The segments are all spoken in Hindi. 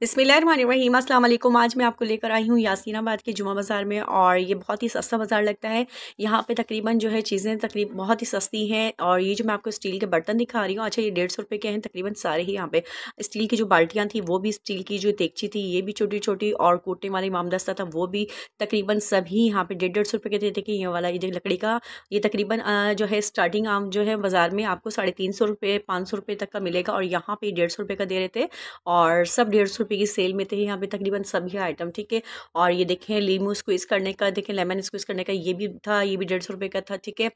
बिसमीम आज मैं आपको लेकर आई हूँ यासीनाबाद के जुमा बाज़ार में और ये बहुत ही सस्ता बाज़ार लगता है यहाँ पे तकरीबन जो है चीज़ें तकरीब बहुत ही सस्ती हैं और ये जो मैं आपको स्टील के बर्तन दिखा रही हूँ अच्छा ये डेढ़ सौ रुपये के हैं तकरीबन सारे ही यहाँ पे स्टील की जो बाल्टियाँ थी वो भी स्टील की जो तेगची थी ये भी छोटी छोटी और कूटने वाले मामदस्ता था वो भी तकरीबन सभी यहाँ पर डेढ़ डेढ़ सौ रुपये के थे कि ये वाला ये लकड़ी का ये तकरीबन जो है स्टार्टिंग आम जो है बाज़ार में आपको साढ़े तीन सौ रुपये पाँच सौ रुपये तक का मिलेगा और यहाँ पर डेढ़ सौ रुपये का दे रहे थे और सब डेढ़ सौ रुपए की सेल में थे यहाँ पे तकरीबन सभी आइटम ठीक है और ये देखें लीमू स्क्वीज करने का देखें लेमन स्क्वीज करने का ये भी था ये भी डेढ़ सौ रुपये का था ठीक है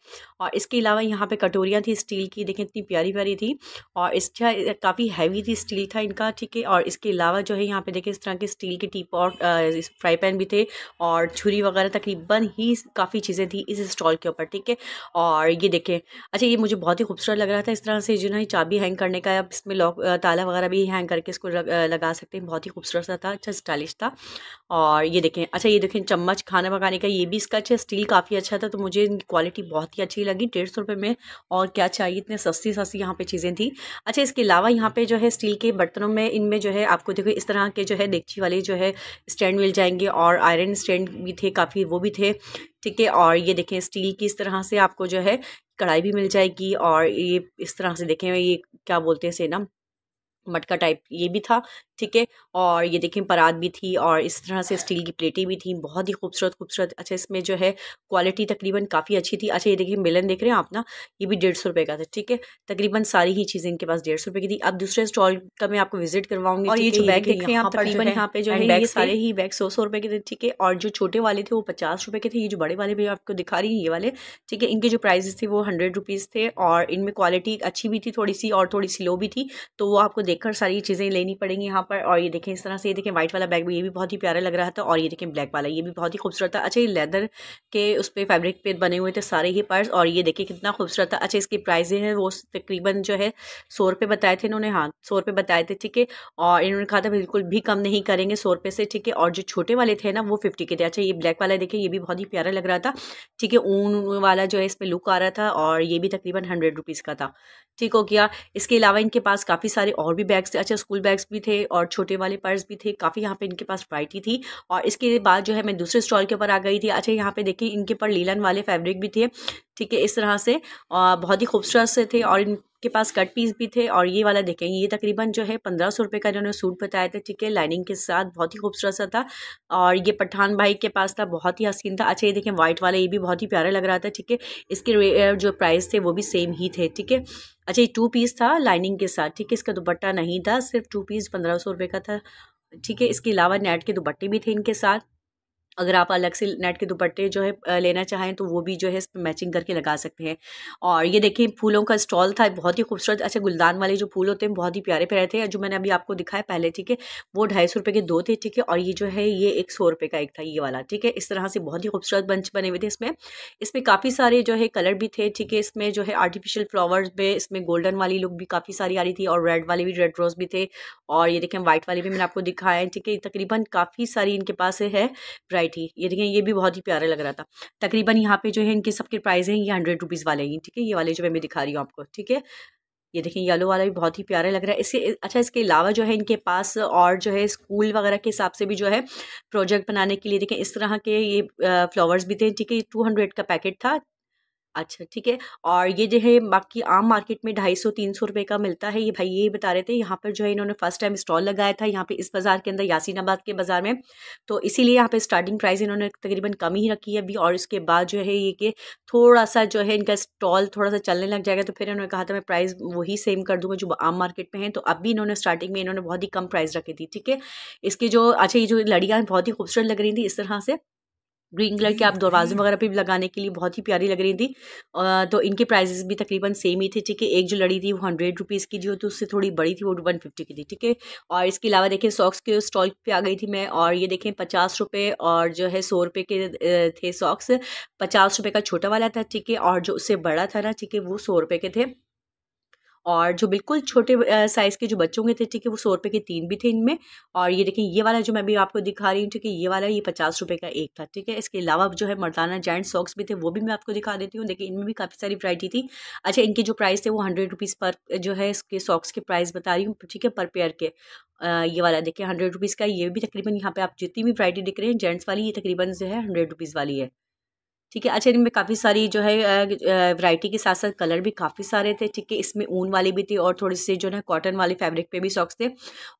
और इसके अलावा यहाँ पे कटोरियाँ थी स्टील की देखें इतनी प्यारी प्यारी थी और इसका काफ़ी हैवी थी स्टील था इनका ठीक है और इसके अलावा जो है यहाँ पे देखें इस तरह के स्टील के टीप और फ्राई पैन भी थे और छुरी वगैरह तकरीबन ही काफ़ी चीज़ें थी इस स्टॉल के ऊपर ठीक है और ये देखें अच्छा ये मुझे बहुत ही खूबसूरत लग रहा था इस तरह से जो ना चाबी हैंग करने का अब इसमें लॉक ताला वगैरह भी हैंग करके इसको लगा सकते लेकिन बहुत ही खूबसूरत सा था अच्छा स्टाइलिश था और ये देखें अच्छा ये देखें चम्मच खाना पकाने का ये भी इसका अच्छा स्टील काफ़ी अच्छा था तो मुझे इनकी क्वालिटी बहुत ही अच्छी लगी डेढ़ सौ में और क्या चाहिए इतने सस्ती सस्ती यहाँ पे चीज़ें थी अच्छा इसके अलावा यहाँ पे जो है स्टील के बर्तनों में इनमें जो है आपको देखो इस तरह के जो है डेगची वाले जो है स्टैंड मिल जाएंगे और आयरन स्टैंड भी थे काफ़ी वो भी थे ठीक है और ये देखें स्टील की इस तरह से आपको जो है कढ़ाई भी मिल जाएगी और ये इस तरह से देखें ये क्या बोलते हैं सेना मटका टाइप ये भी था ठीक है और ये देखें परात भी थी और इस तरह से स्टील की प्लेटें भी थी बहुत ही खूबसूरत खूबसूरत अच्छा इसमें जो है क्वालिटी तकरीबन काफ़ी अच्छी थी अच्छा ये देखिए मिलन देख रहे हैं आप ना ये भी डेढ़ सौ रुपये का था ठीक है तकरीबन सारी ही चीज़ें इनके पास डेढ़ सौ रुपये की थी अब दूसरे स्टॉल का मैं आपको विजिट करवाऊंगी और ये जो बैग देख रहे हैं आप तकरीबन यहाँ पे जो है सारे ही बैग सौ सौ रुपये के थे ठीक है और जो छोटे वाले थे वो पचास रुपये के थे ये जो बड़े वाले भी आपको दिखा रही है ये वाले ठीक है इनके जो प्राइजेस थे वो हंड्रेड रुपीज़ थे और इनमें क्वालिटी अच्छी भी थी थोड़ी सी और थोड़ी सी लो भी थी तो वो आपको देखकर सारी चीज़ें लेनी पड़ेंगी यहाँ पर और ये देखें इस तरह से ये देखें व्हाइट वाला बैग भी ये भी बहुत ही प्यारा लग रहा था और ये देखें ब्लैक वाला ये भी बहुत ही खूबसूरत था अच्छा ये लेदर के उस पर फैब्रिक पे बने हुए थे सारे ही पर्स और ये देखें कितना खूबसूरत था अच्छा इसकी प्राइजें हैं वो तकरीबन जो है सौ रुपये बताए थे इन्होंने हाँ सौ रुपये बताए थे ठीक है और इन्होंने कहा था बिल्कुल भी कम नहीं करेंगे सौ रुपये से ठीक है और जो छोटे वाले थे ना वो फिफ्टी के थे अच्छा ये ब्लैक वाला देखें ये भी बहुत ही प्यारा लग रहा था ठीक है ऊन वाला जो है इस पर लुक आ रहा था और ये भी तकरीबन हंड्रेड रुपीज़ का था ठीक हो गया इसके अलावा इनके पास काफ़ी सारे और भी बैग्स थे अच्छा स्कूल बैग्स भी थे और और छोटे वाले पर्स भी थे काफ़ी यहाँ पे इनके पास वराइटी थी और इसके बाद जो है मैं दूसरे स्टॉल के ऊपर आ गई थी अच्छा यहाँ पे देखिए इनके पर लीलन वाले फैब्रिक भी थे ठीक है इस तरह से बहुत ही खूबसूरत से थे और इनके पास कट पीस भी थे और ये वाला देखें ये तकरीबन जो है पंद्रह सौ रुपये का इन्होंने सूट बताया था ठीक है लाइनिंग के साथ बहुत ही खूबसूरत सा था और ये पठान भाई के पास था बहुत ही हसीन था अच्छा ये देखें वाइट वाला ये भी बहुत ही प्यारा लग रहा था ठीक है इसके जो प्राइस थे वो भी सेम ही थे ठीक है अच्छा ये टू पीस था लाइनिंग के साथ ठीक है इसका दुपट्टा नहीं था सिर्फ टू पीस पंद्रह सौ रुपये का था ठीक है इसके अलावा नेट के दुपट्टे भी थे इनके साथ अगर आप अलग से नेट के दुपट्टे जो है लेना चाहें तो वो भी जो है इस मैचिंग करके लगा सकते हैं और ये देखिए फूलों का स्टॉल था बहुत ही खूबसूरत अच्छा गुलदान वाले जो फूल होते हैं बहुत ही प्यारे प्यारे थे जो मैंने अभी आपको दिखाया पहले ठीक है वो ढाई सौ रुपये के दो थे ठीक है और ये जो है ये एक सौ रुपये का एक था ये वाला ठीक है इस तरह से बहुत ही खूबसूरत बंच बने हुए थे इसमें इसमें काफ़ी सारे जो है कलर भी थे ठीक है इसमें जो है आर्टिफिशियल फ्लावर्स में इसमें गोल्डन वाली लुक भी काफ़ी सारी आ रही थी और रेड वाले भी रेड रोज़ भी थे और ये देखें वाइट वाले भी मैंने आपको दिखाया है ठीक है तकरीबन काफ़ी सारी इनके पास है थी ये देखें ये भी बहुत ही प्यारा लग रहा था तकरीबन यहाँ पे जो है इनके सबके प्राइस हैं ये हंड्रेड रुपीज़ वाले हैं ठीक है ये वाले जो मैं दिखा रही हूँ आपको ठीक है ये देखें येलो वाला भी बहुत ही प्यारा लग रहा है इसके अच्छा इसके अलावा जो है इनके पास और जो है स्कूल वगैरह के हिसाब से भी जो है प्रोजेक्ट बनाने के लिए देखें इस तरह के ये फ्लावर्स भी थे ठीक है ये टू हंड्रेड का पैकेट था अच्छा ठीक है और ये जो है बाकी आम मार्केट में ढाई सौ तीन सौ रुपये का मिलता है ये भाई ये बता रहे थे यहाँ पर जो है इन्होंने फर्स्ट टाइम स्टॉल लगाया था यहाँ पे इस बाज़ार के अंदर यासीनाबाद के बाज़ार में तो इसीलिए यहाँ पे स्टार्टिंग प्राइस इन्होंने तकरीबन कम ही रखी है अभी और इसके बाद जो है ये कि थोड़ा सा जो है इनका स्टॉल थोड़ा सा चलने लग जाएगा तो फिर इन्होंने कहा था मैं प्राइस वही सेम कर दूँगा जो आम मार्केट में है तो अब भी इन्होंने स्टार्टिंग में इन्होंने बहुत ही कम प्राइस रखी थी ठीक है इसकी जो अच्छा ये जो लड़ियाँ बहुत ही खूबसूरत लग रही थी इस तरह से ग्रीन कलर के आप हम्म, दरवाजे हम्म। वगैरह पे भी लगाने के लिए बहुत ही प्यारी लग रही थी तो इनके प्राइजेस भी तकरीबन सेम ही थे ठीक है एक जो लड़ी थी वो हंड्रेड रुपीज़ की जो थी तो उससे थोड़ी बड़ी थी वो वन फिफ्टी की थी ठीक है और इसके अलावा देखें सॉक्स के स्टॉल पे आ गई थी मैं और ये देखें पचास रुपये और जो है सौ रुपये के थे सॉक्स पचास रुपये का छोटा वाला था ठीक है और जो उससे बड़ा था ना ठीक है वो सौ रुपये के थे और जो बिल्कुल छोटे साइज़ के जो बच्चों के थे ठीक है वो सौ रुपये के तीन भी थे इनमें और ये देखें ये वाला जो मैं अभी आपको दिखा रही हूँ ठीक है ये वाला ये पचास रुपये का एक था ठीक है इसके अलावा जो है मर्दाना जैंट सॉक्स भी थे वो भी मैं आपको दिखा देती हूँ देखिए इनमें भी काफ़ी सारी वरायटी थी अच्छा इनके जो प्राइस थे वो हंड्रेड रुपीज़ पर जो है इसके सॉक्स के प्राइस बता रही हूँ ठीक है पर पेयर के ये वाला देखिए हंड्रेड रुपीज़ का ये भी तकरीबन यहाँ पे आप जितनी भी वरायटी दिख रहे हैं जेंट्स वाली ये तकरीबन जो है हंड्रेड रुपीज़ वाली है ठीक है अच्छा इनमें काफ़ी सारी जो है वैरायटी के साथ साथ कलर भी काफ़ी सारे थे ठीक है इसमें ऊन वाले भी थे और थोड़े से जो है कॉटन वाले फैब्रिक पे भी सॉक्स थे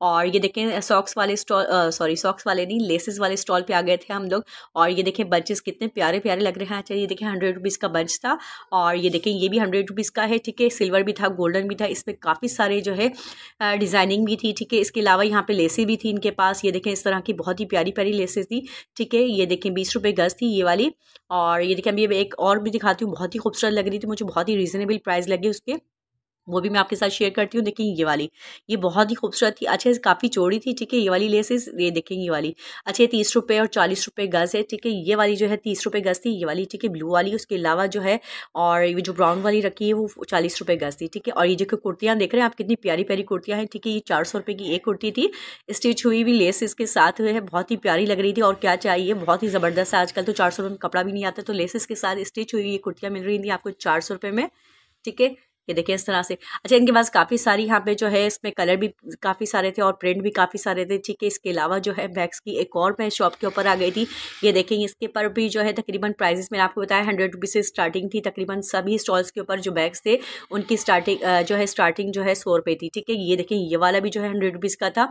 और ये देखें सॉक्स वाले स्टॉल सॉरी सॉक्स वाले नहीं लेसेस वाले स्टॉल पे आ गए थे हम लोग और ये देखें बंचेस कितने प्यारे प्यारे लग रहे हैं अच्छा ये देखें हंड्रेड रुपीज़ का बंच था और ये देखें ये भी हंड्रेड रुपीज़ का है ठीक है सिल्वर भी था गोल्डन भी था इसमें काफ़ी सारे जो है डिज़ाइनिंग भी थी ठीक है इसके अलावा यहाँ पर लेसें भी थी इनके पास ये देखें इस तरह की बहुत ही प्यारी प्यारी लेसेस थी ठीक है ये देखें बीस रुपये गज थी ये वाली और और ये देखिए अभी एक और भी दिखाती हूँ बहुत ही खूबसूरत लग रही थी मुझे बहुत ही रीज़नेबल प्राइस लगी उसके वो भी मैं आपके साथ शेयर करती हूँ देखिए ये वाली ये बहुत ही खूबसूरत थी अच्छा काफ़ी चौड़ी थी ठीक है ये वाली लेसेस ये देखेंगे ये वाली अच्छा ये तीस रुपये और चालीस रुपये गज़ है ठीक है ये वाली जो है तीस रुपये गज़ थी ये वाली ठीक है ब्लू वाली उसके अलावा जो है और ये जो ब्राउन वाली रखी है वो चालीस रुपये गज़ थी ठीक है और ये जो कुर्तियाँ देख रहे हैं आप कितनी प्यारी प्यारी कुर्तियाँ हैं ठीक है ये चार सौ रुपये की एक कुर्ती थी स्टिच हुई हुई लेस इसके साथ हुए है बहुत ही प्यारी लग रही थी और क्या चाहिए बहुत ही ज़बरदस्त है आजकल तो चार सौ रुपये में कपड़ा भी नहीं आता तो लेसेस के साथ स्टिच हुई ये कुर्तियाँ मिल रही थी आपको चार सौ रुपये में ठीक है ये देखिए इस तरह से अच्छा इनके पास काफ़ी सारी यहाँ पे जो है इसमें कलर भी काफ़ी सारे थे और प्रिंट भी काफ़ी सारे थे ठीक है इसके अलावा जो है बैग्स की एक और मैं शॉप के ऊपर आ गई थी ये देखें इसके पर भी जो है तकरीबन प्राइजेस मैंने आपको बताया हंड्रेड रुपीज़ से स्टार्टिंग थी तकरीबन सभी स्टॉल्स के ऊपर जो बैग्स थे उनकी स्टार्टिंग जो है स्टार्टिंग जो है सौ रुपये थी ठीक है ये देखें ये वाला भी जो है हंड्रेड रुपीज़ का था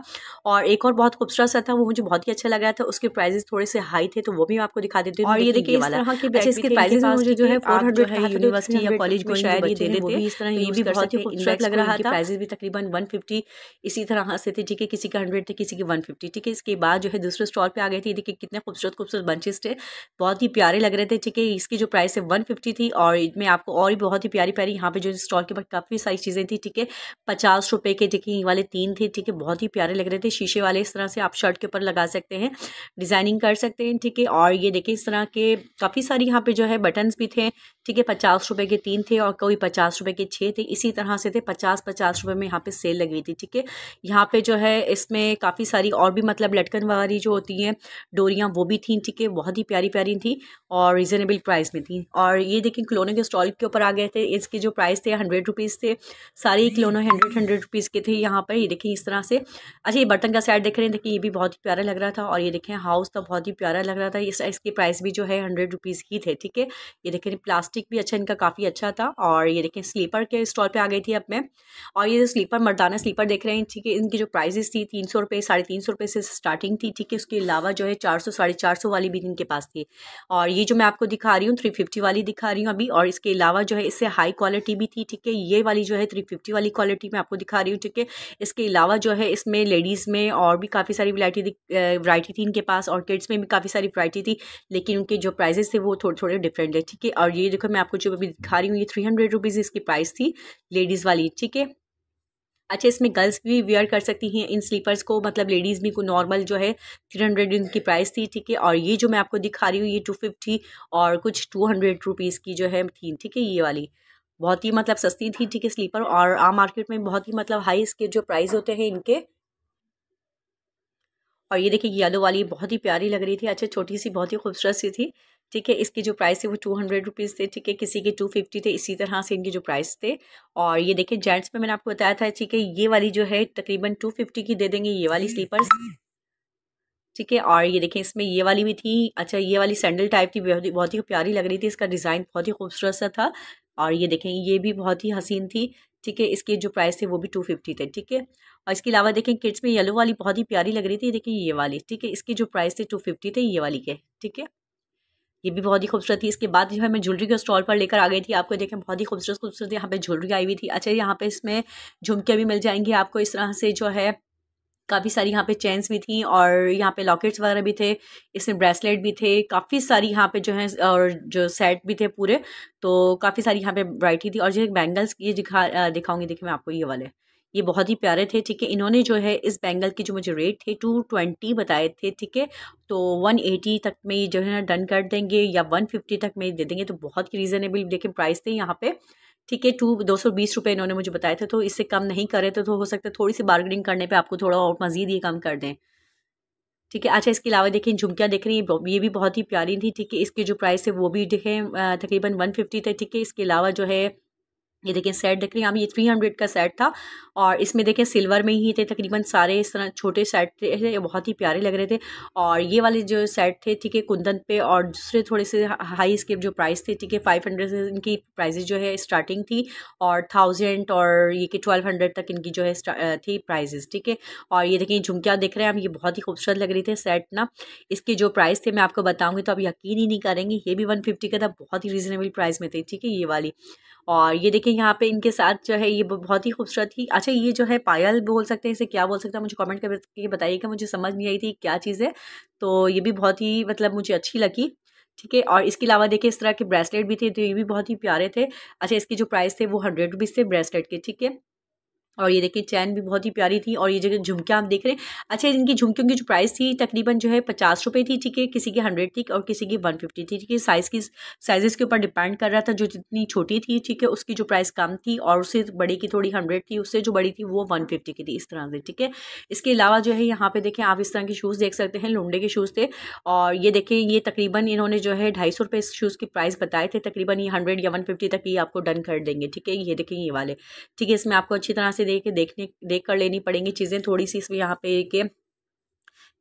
और एक और बहुत खूबसूरत सा था वो मुझे बहुत ही अच्छा लगा था उसके प्राइजेस थोड़े से हाई थे तो वो भी मैं आपको दिखा देती हूँ और ये देखिए के अच्छा, प्राइजेस मुझे जो है फोर हंड्रेड यूनिवर्सिटी या कॉलेज को शायद ये दे देते हैं ये भी बहुत ही खूबसूरत लग रहा था प्राइजेस भी तकरीबन वन फिफ्टी इसी तरह हाँ, से थे ठीक है किसी के हंड्रेड थे किसी के वन फिफ्टी ठीक है इसके बाद जो है दूसरे स्टॉल पर आ गए थे देखिए कितने खूबसूरत खूबसूरत बंचेस थे बहुत ही प्यारे लग रहे थे ठीक है इसकी जो प्राइस है वन फिफ्टी थी और इनमें आपको और भी बहुत ही प्यारी प्यारी यहाँ पे जो स्टॉल के पास काफ़ी सारी चीज़ें थी ठीक है पचास रुपये के ठीक है वाले तीन थे ठीक है बहुत ही प्यारे लग रहे थे शीशे वाले इस तरह से आप शर्ट के ऊपर लगा सकते हैं डिज़ाइनिंग कर सकते हैं ठीक है और ये देखिए इस तरह के काफ़ी सारी यहाँ पे जो है बटन्स भी थे ठीक है पचास रुपये के तीन थे और कोई पचास रुपये के छः थे इसी तरह से थे पचास पचास रुपये में यहाँ पे सेल लगी हुई थी ठीक है यहाँ पे जो है इसमें काफ़ी सारी और भी मतलब लटकन वाली जो होती हैं डोरियाँ वो भी थी ठीक है बहुत ही प्यारी प्यारी थी और रिजनेबल प्राइस में थी और ये देखें खिलौने के स्टॉल के ऊपर आ गए थे इसके जो प्राइस थे हंड्रेड रुपीज़ थे सारे खिलौने हंड्रेड हंड्रेड रुपीज़ के थे यहाँ पर ये देखें इस तरह से अच्छा ये बर्तन का सेट देख रहे हैं देखिए ये भी बहुत ही प्यारा लग रहा था और ये देखें हाउस तो बहुत ही प्यारा लग रहा था इस इसकी प्राइस भी जो है हंड्रेड रुपीज़ ही थे ठीक है ये देखें प्लास्टिक भी अच्छा इनका काफ़ी अच्छा था और ये देखें स्लीपर स्लीपर के स्टॉल पे आ गई थी अब मैं और ये स्लीपर मर्दाना स्लीपर देख रहे हैं ठीक है इनकी जो प्राइजेस थी तीन सौ रुपये साढ़े तीन सौ रुपये से स्टार्टिंग थी ठीक है उसके अलावा जो है चार सौ साढ़े चार सौ वाली भी इनके पास थी और ये जो मैं आपको दिखा रही हूँ थ्री फिफ्टी वाली दिखा रही हूँ अभी और इसके अलावा जो है इससे हाई क्वालिटी भी थी ठीक है ये वाली जो है थ्री फिफ्टी वाली क्वालिटी मैं आपको दिखा रही हूँ ठीक है इसके अलावा जो है इसमें लेडीज़ में और भी काफ़ी सारी वैरायटी वरायटी थी इनके पास और किड्स में भी काफ़ी सारी वरायटी थी लेकिन उनके जो प्राइजेस थे वो थोड़े थोड़े डिफरेंट है ठीक है और ये देखो मैं आपको जो अभी दिखा रही हूँ ये थ्री हंड्रेड रुपीज़ इसकी प्राइस स्लीपर्स थी लेडीज़ वाली ठीक है अच्छा इसमें गर्ल्स भी वेयर कर सकती हैं इन स्लीपर्स को मतलब लेडीज़ भी को नॉर्मल जो है थ्री हंड्रेड इनकी प्राइस थी ठीक है और ये जो मैं आपको दिखा रही हूँ ये टू फिफ्टी और कुछ टू हंड्रेड रुपीज़ की जो है थी ठीक है ये वाली बहुत ही मतलब सस्ती थी ठीक है स्लीपर और आम मार्केट में बहुत ही मतलब हाई इसके जो प्राइस होते हैं इनके और ये देखिए येलो वाली बहुत ही प्यारी लग रही थी अच्छा छोटी सी बहुत ही खूबसूरत सी थी ठीक है इसकी जो प्राइस है वो टू हंड्रेड रुपीज़ थे ठीक है किसी के टू फिफ्टी थे इसी तरह से इनके जो प्राइस थे और ये देखिए जेंट्स में मैंने आपको बताया था ठीक है ये वाली जो है तकरीबन टू फिफ्टी की दे देंगे ये वाली स्लीपर्स ठीक है और ये देखें इसमें ये वाली भी थी अच्छा ये वाली सैंडल टाइप की बहुत ही बहुत ही प्यारी लग रही थी इसका डिज़ाइन बहुत ही खूबसूरत सा था और ये देखें ये भी बहुत ही हसीन थी ठीक है इसकी जो प्राइस थी वो भी टू फिफ्टी थे ठीक है और इसके अलावा देखें किड्स में येलो वाली बहुत ही प्यारी लग रही थी देखें ये वाली ठीक है इसकी जो प्राइस थे टू फिफ्टी थे ये वाली के ठीक है ये भी बहुत ही खूबसूरत थी इसके बाद जो है मैं ज्वेलरी के स्टॉल पर लेकर आ गई थी आपको देखें बहुत ही खूबसूरत खूबसूरत यहाँ पे ज्वेलरी आई हुई थी अच्छा यहाँ पे इसमें झुमके भी मिल जाएंगे आपको इस तरह से जो है काफ़ी सारी यहाँ पे चेन्स भी थी और यहाँ पे लॉकेट्स वगैरह भी थे इसमें ब्रेसलेट भी थे काफ़ी सारी यहाँ पे जो है और जो सेट भी थे पूरे तो काफ़ी सारी यहाँ पे वराइटी थी और जो बैंगल्स ये दिखा दिखाऊंगी देखिए मैं आपको ये वाले ये बहुत ही प्यारे थे ठीक है इन्होंने जो है इस बैंगल की जो मुझे रेट थे टू ट्वेंटी बताए थे ठीक है तो वन एटी तक में ये जो है ना डन कर देंगे या वन फिफ्टी तक में दे देंगे तो बहुत ही रीज़नेबल देखें प्राइस थे यहाँ पे ठीक है टू दो सौ बीस रुपये इन्होंने मुझे बताए थे तो इससे कम नहीं करे तो, तो हो सकता है थोड़ी सी बार्गेनिंग करने पर आपको थोड़ा और मज़ीद ये कम कर दें ठीक है अच्छा इसके अलावा देखें झुमकियाँ देख रही हैं ये भी बहुत ही प्यारी थी ठीक है इसके जो प्राइस है वो भी देखें तकरीबन वन फिफ्टी थे ठीक है इसके अलावा जो है ये देखें सेट देख रहे हैं यहाँ ये थ्री हंड्रेड का सेट था और इसमें देखें सिल्वर में ही थे तकरीबन सारे इस तरह छोटे सेट थे बहुत ही प्यारे लग रहे थे और ये वाले जो सेट थे ठीक है कुंदन पे और दूसरे थोड़े से हाई इसके जो प्राइस थे ठीक है फाइव हंड्रेड से इनकी प्राइजेज जो है स्टार्टिंग थी और थाउजेंड और ये कि ट्वेल्व हंड्रेड तक इनकी जो है थी प्राइजेज ठीक है और ये देखें झुमकियाँ देख रहे हैं हम ये बहुत ही खूबसूरत लग रही थे सेट ना इसके जो प्राइस थे मैं आपको बताऊँगी तो आप यकीन ही नहीं करेंगे ये भी वन फिफ्टी का था बहुत ही रिजनेबल प्राइस में थे ठीक है ये वाली और ये देखिए यहाँ पे इनके साथ जो है ये बहुत ही खूबसूरत थी अच्छा ये जो है पायल बोल सकते हैं इसे क्या बोल सकते हैं मुझे कमेंट करके बताइएगा मुझे समझ नहीं आई थी क्या चीज़ है तो ये भी बहुत ही मतलब मुझे अच्छी लगी ठीक है और इसके अलावा देखिए इस तरह के ब्रेसलेट भी थे तो ये भी बहुत ही प्यारे थे अच्छा इसके जो प्राइस थे वो हंड्रेड रुपीज़ थे ब्रेसलेट के ठीक है और ये देखिए चैन भी बहुत ही प्यारी थी और ये जगह झुमकियाँ आप देख रहे हैं अच्छा इनकी झुमकियों की जो प्राइस थी तकरीबन जो है पचास रुपये थी ठीक है किसी की हंड्रेड थी और किसी की वन फिफ्टी थी ठीक है साइज़ की साइज़ के ऊपर डिपेंड कर रहा था जो जितनी छोटी थी ठीक है उसकी जो प्राइस कम थी और उससे बड़ी की थोड़ी हंड्रेड थी उससे जो बड़ी थी वो वन फिफ्टी की थी इस तरह से ठीक है इसके अलावा जो है यहाँ पर देखें आप इस तरह के शूज़ देख सकते हैं लुंडे के शूज़ थे और ये देखें ये तकरीबन इन्होंने जो है ढाई सौ इस शूज़ की प्राइस बताए थे तकरीबन ये हंड्रेड या वन फिफ्टी तक ये आपको डन कर देंगे ठीक है ये देखें ये वाले ठीक है इसमें आपको अच्छी तरह से से देख देखने देख कर लेनी पड़ेंगी चीज़ें थोड़ी सी इसमें यहाँ पे के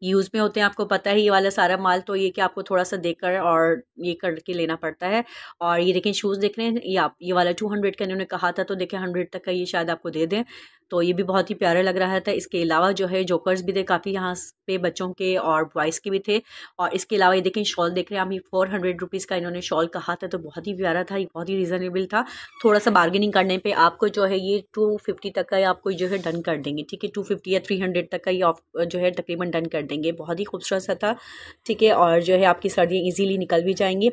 यूज़ में होते हैं आपको पता है ये वाला सारा माल तो ये कि आपको थोड़ा सा देकर और ये करके लेना पड़ता है और ये देखें शूज़ देख रहे हैं ये आप ये वाला टू हंड्रेड का इन्होंने कहा था तो देखें हंड्रेड तक का ये शायद आपको दे दें तो ये भी बहुत ही प्यारा लग रहा था इसके अलावा जो है जोकर्स भी थे काफ़ी यहाँ पे बच्चों के और बॉयज़ के भी थे और इसके अलावा ये देखें शॉल देख रहे हैं हम ये फोर हंड्रेड रुपीज़ का इन्होंने शॉल कहा था तो बहुत ही प्यारा था ये बहुत ही रीज़नेबल था थोड़ा सा बार्गेनिंग करने पर आपको जो है ये टू फिफ्टी तक का आपको जो है डन कर देंगे ठीक है टू फिफ्टी या थ्री हंड्रेड तक का ये ऑफ जो है तकरीबन डन कर देंगे बहुत ही खूबसूरत सा था ठीक है और जो है आपकी सर्दियाँ ईजिली निकल भी जाएंगी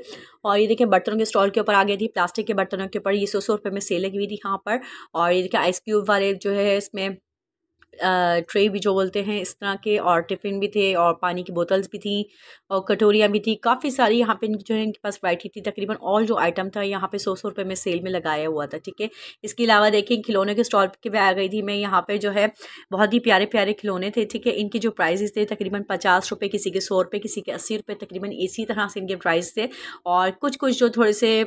और ये देखें बर्तनों के स्टॉल के ऊपर आ गई थी प्लास्टिक के बर्तनों के ऊपर ये सौ सौ रुपये में सेल लगी हुई थी यहाँ पर और ये देखें आइस क्यूब वाले जो है इसमें ट्रे भी जो बोलते हैं इस तरह के और टिफ़िन भी थे और पानी की बोतल्स भी थी और कटोरियाँ भी थी काफ़ी सारी यहाँ पे जो है इनके पास वैरायटी थी तकरीबन ऑल जो आइटम था यहाँ पे सौ सौ रुपये में सेल में लगाया हुआ था ठीक है इसके अलावा देखें खिलौने के स्टॉल के भी आ गई थी मैं यहाँ पर जो है बहुत ही प्यारे प्यारे खिलौने थे ठीक है इनके जो प्राइजेज थे तकरीबन पचास रुपये किसी के सौ रुपये किसी के अस्सी रुपये तकरीबन इसी तरह से इनके प्राइज़ थे और कुछ कुछ जो थोड़े से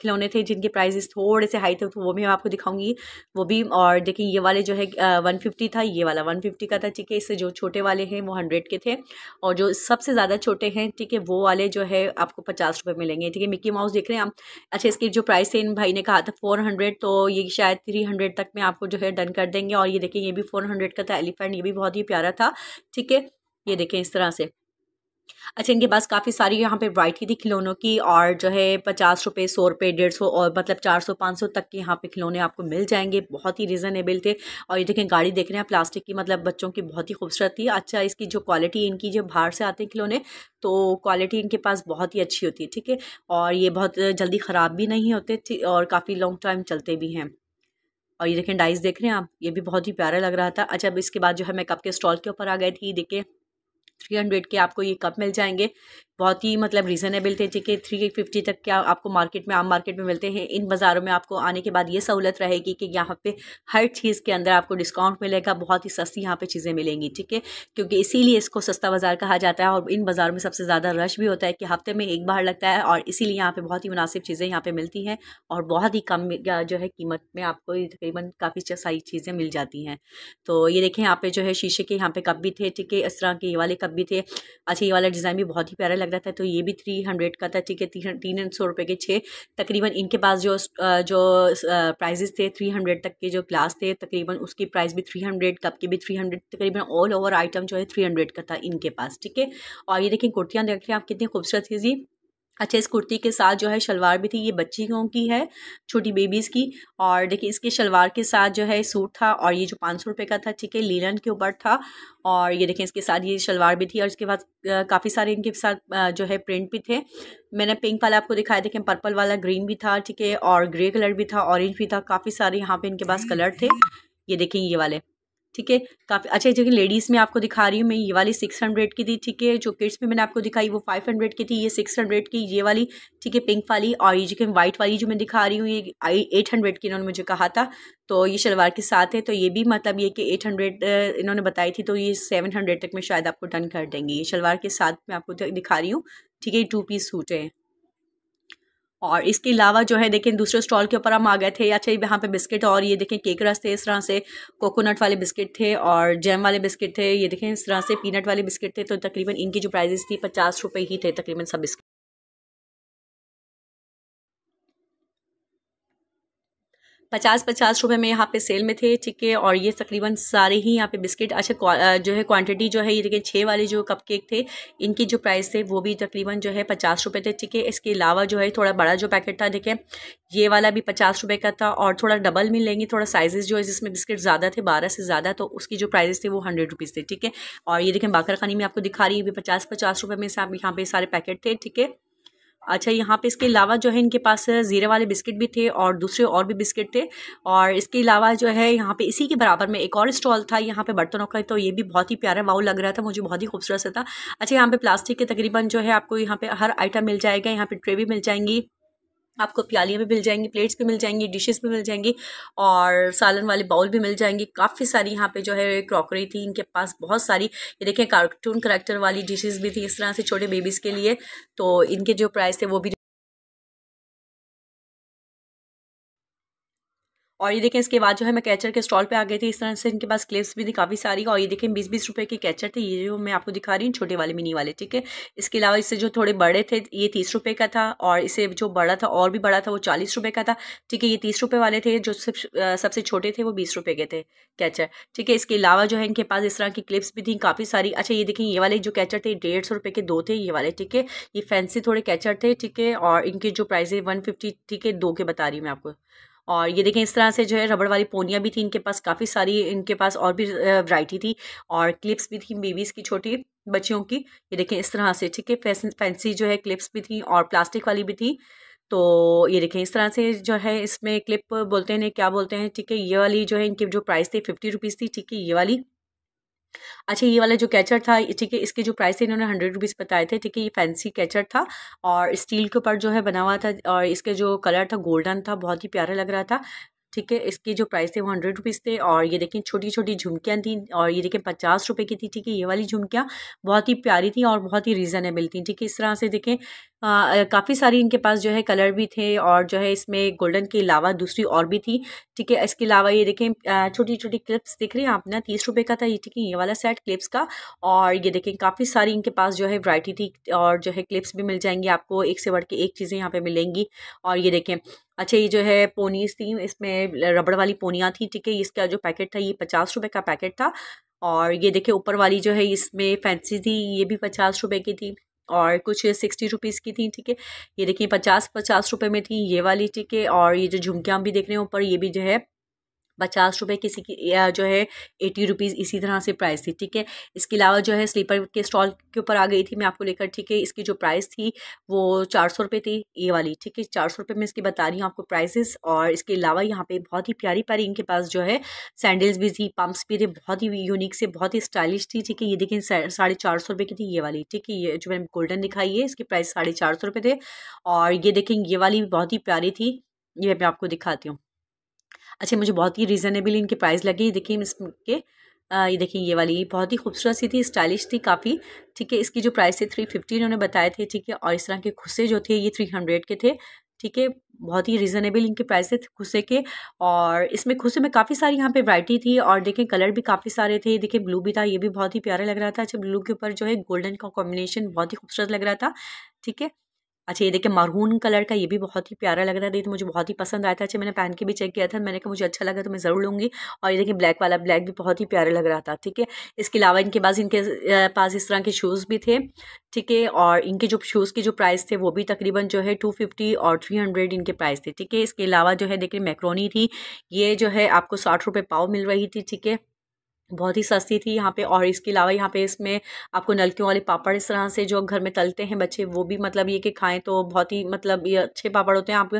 खिलौने थे जिनके प्राइजेस थोड़े से हाई थे तो वो भी मैं आपको दिखाऊँगी वो भी और देखिए ये वाले जो है वन फिफ्टी था ये वाला वन फिफ्टी का था ठीक है इससे जो छोटे वाले हैं वो हंड्रेड के थे और जो सबसे ज़्यादा छोटे हैं ठीक है वो वाले जो है आपको पचास रुपये मिलेंगे ठीक है मिक्की माउस देख रहे हैं आप अच्छा इसकी जो प्राइस है इन भाई ने कहा था फोर हंड्रेड तो ये शायद थ्री हंड्रेड तक में आपको जो है डन कर देंगे और ये देखें ये भी फोर हंड्रेड का था एलिफेंट ये भी बहुत ही प्यारा था ठीक है ये देखें इस तरह से अच्छा इनके पास काफ़ी सारी यहाँ पे वराइटी थी खिलौनों की और जो है पचास रुपये सौ रुपये डेढ़ सौ और मतलब चार सौ पाँच सौ तक के यहाँ पे खिलौने आपको मिल जाएंगे बहुत ही रिजनेबल थे और ये देखें गाड़ी देख रहे हैं प्लास्टिक की मतलब बच्चों की बहुत ही खूबसूरत थी अच्छा इसकी जो क्वालिटी इनकी जो बाहर से आते हैं खिलौने तो क्वालिटी इनके पास बहुत ही अच्छी होती है ठीक है और ये बहुत जल्दी ख़राब भी नहीं होते और काफ़ी लॉन्ग टाइम चलते भी हैं और ये देखें डाइस देख रहे हैं आप ये भी बहुत ही प्यारा लग रहा था अच्छा अब इसके बाद जो है मैं कप के स्टॉल के ऊपर आ गई थी देखिए थ्री हंड्रेड के आपको ये कप मिल जाएंगे बहुत ही मतलब रीज़नेबल थे कि थ्री फिफ्टी तक क्या आपको मार्केट में आम मार्केट में मिलते हैं इन बाज़ारों में आपको आने के बाद ये सहूलत रहेगी कि यहाँ पे हर चीज़ के अंदर आपको डिस्काउंट मिलेगा बहुत ही सस्ती यहाँ पे चीज़ें मिलेंगी ठीक है क्योंकि इसीलिए इसको सस्ता बाज़ार कहा जाता है और इन बाज़ारों में सबसे ज़्यादा रश भी होता है कि हफ्ते में एक बार लगता है और इसीलिए यहाँ पर बहुत ही मुनासिब चीज़ें यहाँ पर मिलती हैं और बहुत ही कम जो है कीमत में आपको तकरीबन काफ़ी सारी चीज़ें मिल जाती हैं तो ये देखें यहाँ पर जो है शीशे के यहाँ पर कप भी थे ठीक है इस तरह के ये वाले कप तब भी थे अच्छा ये वाला डिज़ाइन भी बहुत ही प्यारा लग रहा था तो ये भी थ्री हंड्रेड का था ठीक है तीन तीन सौ रुपये के छः तकरीबन इनके पास जो जो प्राइजेस थे थ्री हंड्रेड तक के जो ग्लास थे तकरीबन उसकी प्राइस भी थ्री हंड्रेड कप के भी थ्री हंड्रेड तकरीबन ऑल ओवर आइटम जो है थ्री हंड्रेड का था इनके पास ठीक है और ये देखिए कुर्तियाँ देख रहे हैं आप कितनी खूबसूरत थी जी अच्छा इस कुर्ती के साथ जो है शलवार भी थी ये बच्चियों की है छोटी बेबीज़ की और देखिए इसके शलवार के साथ जो है सूट था और ये जो पाँच सौ रुपये का था ठीक है लीलन के ऊपर था और ये देखें इसके साथ ये शलवार भी थी और इसके बाद काफ़ी सारे इनके साथ जो है प्रिंट भी थे मैंने पिंक वाला आपको दिखाया देखें पर्पल वाला ग्रीन भी था ठीक है और ग्रे कलर भी था ऑरेंज भी था काफ़ी सारे यहाँ पर इनके पास कलर थे ये देखें ये वाले ठीक है काफ़ी अच्छा जो कि लेडीज़ में आपको दिखा रही हूँ मैं ये वाली सिक्स हंड्रेड की थी ठीक है जो किड्स में मैंने आपको दिखाई वो फाइव हंड्रेड की थी ये सिक्स हंड्रेड की ये वाली ठीक है पिंक वाली और ये जो वाइट वाली जो मैं दिखा रही हूँ ये एट हंड्रेड की इन्होंने मुझे कहा था तो ये शलवार के साथ है तो ये भी मतलब ये कि एट हंड्रेड इन्होंने बताई थी तो ये सेवन हंड्रेड तक में शायद आपको डन कर देंगे ये शलवार के साथ मैं आपको दिखा रही हूँ ठीक है ये टू पीस सूट है और इसके अलावा जो है देखें दूसरे स्टॉल के ऊपर हम आ गए थे अच्छा यहाँ पे बिस्किट और ये देखें केक रस थे इस तरह से कोकोनट वाले बिस्किट थे और जैम वाले बिस्किट थे ये देखें इस तरह से पीनट वाले बिस्किट थे तो तकरीबन इनकी जो प्राइजेस थी पचास रुपये ही थे तकरीबन सब बिस्किट पचास पचास रुपये में यहाँ पे सेल में थे ठीक है और ये तकरीबन सारे ही यहाँ पे बिस्किट अच्छा जो है क्वांटिटी जो है ये देखिए छः वाले जो कप केक थे इनकी जो प्राइस थे वो भी तकरीबन जो है पचास रुपये थे ठीक है इसके अलावा जो है थोड़ा बड़ा जो पैकेट था देखें ये वाला भी पचास रुपये का था और थोड़ा डबल मिल लेंगे थोड़ा साइजेस जो है जिसमें बिस्किट ज़्यादा थे बारह से ज़्यादा तो उसकी जो प्राइजेस थे वो हंड्रेड रुपीज़ थे ठीक है और ये देखें बाकर खानी में आपको दिखा रही है भी पचास पचास रुपये में से आप यहाँ पे सारे पैकेट थे ठीक है अच्छा यहाँ पे इसके अलावा जो है इनके पास ज़ीरे वाले बिस्किट भी थे और दूसरे और भी बिस्किट थे और इसके अलावा जो है यहाँ पे इसी के बराबर में एक और स्टॉल था यहाँ पे बर्तनों का तो ये भी बहुत ही प्यारा वाउ लग रहा था मुझे बहुत ही खूबसूरत सा था अच्छा यहाँ पे प्लास्टिक के तकरीबन जो है आपको यहाँ पे हर आइटम मिल जाएगा यहाँ पे ट्रे भी मिल जाएंगी आपको प्यालियाँ भी मिल जाएंगी प्लेट्स भी मिल जाएंगी डिशेस भी मिल जाएंगी और सालन वाले बाउल भी मिल जाएंगे काफ़ी सारी यहाँ पे जो है क्रॉकरी थी इनके पास बहुत सारी ये देखें कार्टून करेक्टर वाली डिशेस भी थी इस तरह से छोटे बेबीज़ के लिए तो इनके जो प्राइस थे वो भी और ये देखें इसके बाद जो है मैं कैचर के स्टॉल पे आ गई थी इस तरह से इनके पास क्लिप्स भी थी काफ़ी सारी और ये देखें बीस बीस रुपए के कैचर थे ये जो मैं आपको दिखा रही हूँ छोटे वाले मिनी वाले ठीक है इसके अलावा इससे जो थोड़े बड़े थे ये तीस रुपये का था और इसे जो बड़ा था और भी बड़ा था वो चालीस रुपये का था ठीक है ये तीस रुपये वाले थे जो सबसे छोटे थे वो बीस रुपये के थे कैचर ठीक है इसके अलावा जो है इनके पास इस तरह की क्लिप्स भी थी काफ़ी सारी अच्छा ये देखें ये वाले जो कैचर थे डेढ़ सौ के दो थे ये वाले ठीक है ये फैंसी थोड़े कैचर थे ठीक है और इनके जो प्राइस है वन फिफ्टी ठीक है दो के बता रही हूँ मैं आपको और ये देखें इस तरह से जो है रबड़ वाली पोनियाँ भी थी इनके पास काफ़ी सारी इनके पास और भी वैरायटी थी और क्लिप्स भी थी बेबीज़ की छोटी बच्चियों की ये देखें इस तरह से ठीक है फैंसी जो है क्लिप्स भी थी और प्लास्टिक वाली भी थी तो ये देखें इस तरह से जो है इसमें क्लिप बोलते हैं क्या बोलते हैं ठीक है ये वाली जो है इनकी जो प्राइस थी फिफ्टी रुपीज़ थी ठीक है ये वाली अच्छा ये वाला जो कैचर था ठीक है इसके जो प्राइस इन्होंने हंड्रेड रुपीज़ बताए थे ठीक है ये फैंसी कैचर था और स्टील के ऊपर जो है बना हुआ था और इसके जो कलर था गोल्डन था बहुत ही प्यारा लग रहा था ठीक है इसकी जो प्राइस थे वो हंड्रेड रुपीज़ थे और ये देखें छोटी छोटी झुमकियाँ थी और ये देखें पचास रुपये की थी ठीक है ये वाली झुमकियाँ बहुत ही प्यारी थी और बहुत ही रीज़नेबल थी ठीक है इस तरह से देखें काफ़ी सारी इनके पास जो है कलर भी थे और जो है इसमें गोल्डन के अलावा दूसरी और भी थी ठीक है इसके अलावा ये देखें छोटी छोटी क्लिप्स दिख रही हैं आप ना तीस रुपये का था ये ठीक है ये वाला सेट क्लिप्स का और ये देखें काफ़ी सारी इनके पास जो है वैरायटी थी और जो है क्लिप्स भी मिल जाएंगी आपको एक से बढ़ के एक चीज़ें यहाँ पर मिलेंगी और ये देखें अच्छा ये जो है पोनीज थी इसमें रबड़ वाली पोनियाँ थी ठीक है इसका जो पैकेट था ये पचास रुपये का पैकेट था और ये देखिए ऊपर वाली जो है इसमें फैंसी थी ये भी पचास रुपये की थी और कुछ सिक्सटी रुपीज़ की थी ठीक है ये देखिए पचास पचास रुपये में थी ये वाली ठीक है और ये जो झुमकियाँ भी देख रहे हैं ऊपर ये भी जो है पचास रुपये किसी की जो है एटी रुपीज़ इसी तरह से प्राइस थी ठीक है इसके अलावा जो है स्लीपर के स्टॉल के ऊपर आ गई थी मैं आपको लेकर ठीक है इसकी जो प्राइस थी वो चार सौ रुपये थी ये वाली ठीक है चार सौ रुपये में इसकी बता रही हूँ आपको प्राइसेस और इसके अलावा यहाँ पे बहुत ही प्यारी प्यारी इनके पास जो है सैंडल्स भी थी पम्प्स भी थे बहुत ही यूनिक से बहुत ही स्टाइलिश थी ठीक है ये देखिए साढ़े चार सौ रुपये की थी ये वाली ठीक है ये जो मैंने गोल्डन दिखाई है इसकी प्राइस साढ़े चार सौ रुपये थे और ये देखें ये वाली बहुत ही प्यारी थी ये मैं आपको दिखाती हूँ अच्छा मुझे बहुत ही रीज़नेबल इनके प्राइस लगे देखिए इसके ये देखिए ये वाली बहुत ही खूबसूरत सी थी स्टाइलिश थी काफ़ी ठीक है इसकी जो प्राइस थी थ्री फिफ्टी इन्होंने बताए थे ठीक है और इस तरह के खुसे जो थे ये थ्री हंड्रेड के थे ठीक है बहुत ही रीज़नेबल इनके प्राइस थे खुसे के और इसमें खुसे में काफ़ी सारी यहाँ पे वैरायटी थी और देखें कलर भी काफ़ी सारे थे देखिए ब्लू भी था ये भी बहुत ही प्यारा लग रहा था अच्छा ब्लू के ऊपर जो है गोल्डन का कॉम्बिनेशन बहुत ही खूबसूरत लग रहा था ठीक है अच्छा ये देखिए मरून कलर का ये भी बहुत ही प्यारा लग रहा है तो मुझे बहुत ही पसंद आया था अच्छा मैंने पहन के भी चेक किया था मैंने कहा मुझे अच्छा लगा तो मैं ज़रूर लूँगी और ये देखिए ब्लैक वाला ब्लैक भी बहुत ही प्यारा लग रहा था ठीक है इसके अलावा इनके पास इनके पास इस तरह के शूज़ भी थे ठीक है और इनके जो शूज़ के जो प्राइस थे वो भी तकरीबन जो है टू फिफ्टी और थ्री हंड्रेड इनके प्राइस थे ठीक है इसके अलावा जो है देखिए मैक्रोनी थी ये जो है आपको साठ रुपये पाव मिल रही थी ठीक है बहुत ही सस्ती थी यहाँ पे और इसके अलावा यहाँ पे इसमें आपको नलकियों वाले पापड़ इस तरह से जो घर में तलते हैं बच्चे वो भी मतलब ये कि खाएं तो बहुत ही मतलब ये अच्छे पापड़ होते हैं आप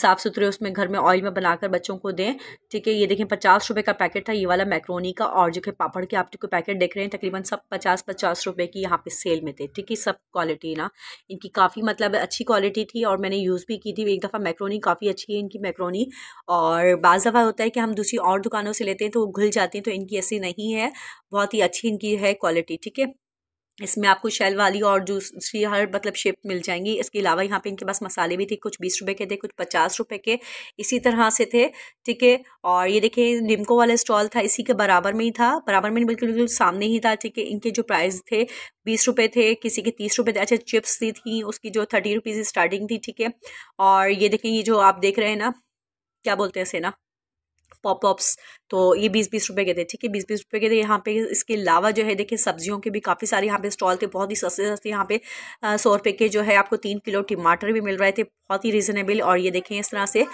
साफ़ सुथरे उसमें घर में ऑयल में बनाकर बच्चों को दें ठीक है ये देखें पचास रुपये का पैकेट था ये वाला मैक्रोनी का और जो कि पापड़ के आप जो पैकेट देख रहे हैं तकरीबन सब पचास पचास रुपये की यहाँ पर सेल में थे ठीक है सब क्वालिटी ना इनकी काफ़ी मतलब अच्छी क्वालिटी थी और मैंने यूज़ भी की थी एक दफ़ा मैक्रोनी काफ़ी अच्छी है इनकी मैक्रोनी और बाज़ दफ़ा होता है कि हम दूसरी और दुकानों से लेते हैं तो वो घुल जाती हैं तो इनकी जैसी नहीं है बहुत ही अच्छी इनकी है क्वालिटी ठीक है इसमें आपको शेल वाली और दूसरी हर मतलब शेप मिल जाएंगी इसके अलावा यहाँ पे इनके पास मसाले भी थे कुछ बीस रुपए के थे कुछ पचास रुपए के इसी तरह से थे ठीक है और ये देखिए निम्को वाला स्टॉल था इसी के बराबर में ही था बराबर में बिल्कुल बिल्कुल सामने ही था ठीक है इनके जो प्राइस थे बीस रुपए थे किसी के तीस रुपए थे अच्छा चिप्स दी थी उसकी जो थर्टी रुपीज़ स्टार्टिंग थी ठीक है और ये देखें ये जो आप देख रहे हैं ना क्या बोलते हैं सेना पॉपअप्स तो ये बीस बीस रुपए के थे ठीक है बीस बीस रुपए के थे यहाँ पे इसके अलावा जो है देखिए सब्जियों के भी काफ़ी सारे यहाँ पे स्टॉल थे बहुत ही सस्ते सस्ते यहाँ पे सौ रुपये के जो है आपको तीन किलो टमाटर भी मिल रहे थे बहुत ही रिजनेबल और ये देखें इस तरह से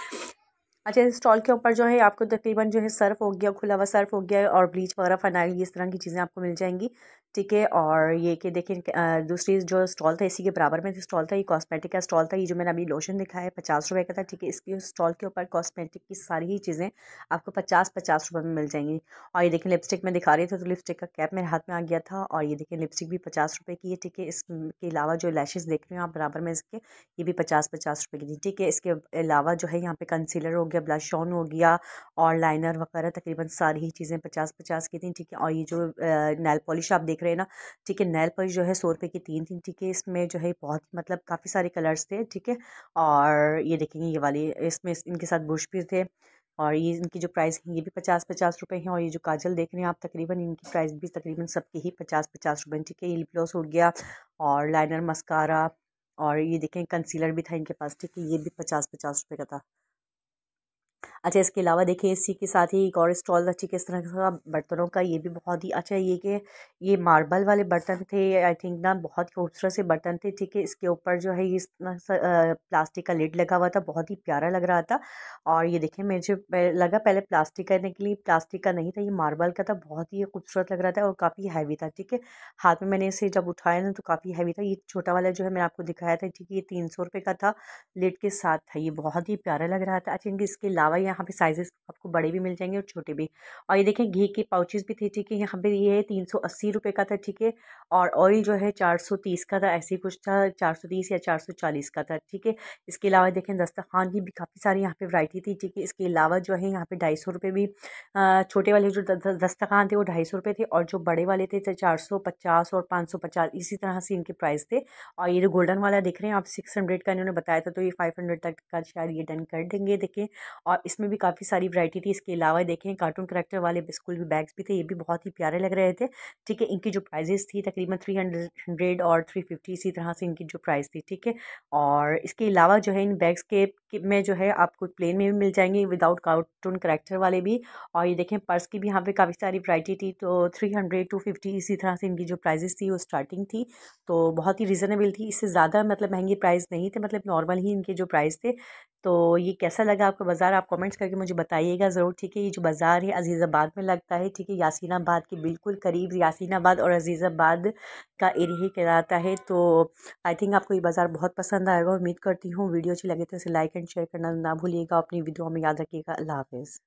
अच्छा इस स्टॉल के ऊपर जो है आपको तकरीबन जो है सर्फ हो गया खुला हुआ सर्फ हो गया और ब्लीच वगैरह फनाइल ये इस तरह की चीज़ें आपको मिल जाएंगी ठीक है और ये कि देखें दूसरी जो स्टॉल था इसी के बराबर में जो स्टॉल था ये कॉस्मेटिक का स्टॉल था ये जो मैंने अभी लोशन दिखाया है पचास रुपये का था ठीक है इसकी स्टॉल के ऊपर कॉस्मेटिक की सारी ही चीज़ें आपको पचास पचास रुपये में मिल जाएंगी और ये देखें लिपस्टिक में दिखा रही थी तो लिपस्टिक का कैप मेरे हाथ में आ गया था और ये देखें लिपस्टिक भी पचास रुपये की है ठीक है इसके अलावा जो लैशेज़ देख रहे हो आप बराबर में इसके ये भी पचास पचास रुपये की थी ठीक है इसके अलावा जो है यहाँ पर कंसीलर हो गया ब्लश ऑन हो गया और लाइनर वगैरह तकरीबन सारी ही चीज़ें पचास पचास की थी ठीक है और ये जो नैल पॉलिश आप देख देख रहे हैं ना ठीक है नैल पर जो है सौ रुपये की तीन थी ठीक है इसमें जो है बहुत मतलब काफ़ी सारे कलर्स थे ठीक है और ये देखेंगे ये वाली इसमें इनके साथ बुश भी थे और ये इनकी जो प्राइस है ये भी पचास पचास रुपये हैं और ये जो काजल देख रहे हैं आप तकरीबन इनकी प्राइस भी तकरीबन सबके ही पचास पचास रुपए ठीक है ये ग्लॉस उड़ गया और लाइनर मस्कारा और ये देखें कंसीलर भी था इनके पास ठीक है ये भी पचास पचास रुपये का था अच्छा इसके अलावा देखिए इसी के साथ ही एक और स्टॉल रखी किस तरह का बर्तनों का ये भी बहुत ही अच्छा ये कि ये मार्बल वाले बर्तन थे आई थिंक ना बहुत ही खूबसूरत से बर्तन थे ठीक है इसके ऊपर जो है ये प्लास्टिक का लेड लगा हुआ था बहुत ही प्यारा लग रहा था और ये देखिए मुझे लगा पहले प्लास्टिक करने के लिए प्लास्टिक का नहीं था ये मार्बल का था बहुत ही खूबसूरत लग रहा था और काफ़ी हैवी था ठीक है हाथ में मैंने इसे जब उठाया ना तो काफ़ी हैवी था ये छोटा वाला जो है मैंने आपको दिखाया था ठीक है ये तीन सौ रुपये का था लिड के साथ था ये बहुत ही प्यारा लग रहा था अच्छा इसके अलावा यहाँ पे साइजेस आपको बड़े भी मिल जाएंगे और छोटे भी और ये देखें घी के पाउचेस भी थे ठीक है यहाँ पे ये तीन सौ अस्सी रुपये का था ठीक है और ऑयल जो है चार सौ तीस का था ऐसे कुछ था चार सौ तीस या चार सौ चालीस का था ठीक है इसके अलावा देखें दस्तरखान की भी काफ़ी सारी यहाँ पर वैरायटी थी ठीक है इसके अलावा जो है यहाँ पर ढाई सौ रुपये भी छोटे वाले जो दस्तरखान थे वो ढाई सौ रुपये थे और जो बड़े वाले थे चार सौ पचास और पाँच सौ पचास इसी तरह से इनके प्राइस थे और ये जो गोल्डन वाला देख रहे हैं आप सिक्स हंड्रेड का इन्होंने बताया था तो ये फाइव हंड्रेड तक का शायद ये डन कर देंगे देखें और इसमें इसमें भी काफ़ी सारी वैरायटी थी इसके अलावा देखें कार्टून करेक्टर वाले स्कूल भी बैग्स भी थे ये भी बहुत ही प्यारे लग रहे थे ठीक है इनकी जो प्राइजेस थी तकरीबन थ्री हंड्रेड और थ्री फिफ्टी इसी तरह से इनकी जो प्राइस थी ठीक है और इसके अलावा जो है इन बैग्स के कि में जो है आपको प्लेन में भी मिल जाएंगे विदाउट कार्टून करेक्टर वाले भी और ये देखें पर्स की भी यहाँ पे काफ़ी सारी वरायटी थी तो थ्री हंड्रेड टू फिफ्टी इसी तरह से इनकी जो प्राइजेस थी वो स्टार्टिंग थी तो बहुत ही रिजनेबल थी इससे ज़्यादा मतलब महंगे प्राइस नहीं थे मतलब नॉर्मल ही इनके जो प्राइस थे तो ये कैसा लगा आपका बाज़ार आप कमेंट्स करके मुझे बताइएगा ज़रूर ठीक है ये जो बाज़ार है अजीज़ाबाद में लगता है ठीक है यासीनाबाद के बिल्कुल करीब यासीनाबाद और अजीज़ाबाद का एरिया ही कहलाता है तो आई थिंक आपको ये बाज़ार बहुत पसंद आएगा उम्मीद करती हूँ वीडियो अच्छी लगे तो इसे लाइक फ्रेंड शेयर करना ना भूलिएगा अपनी वीडियो में याद रखिएगा अल्लाह हाफिज़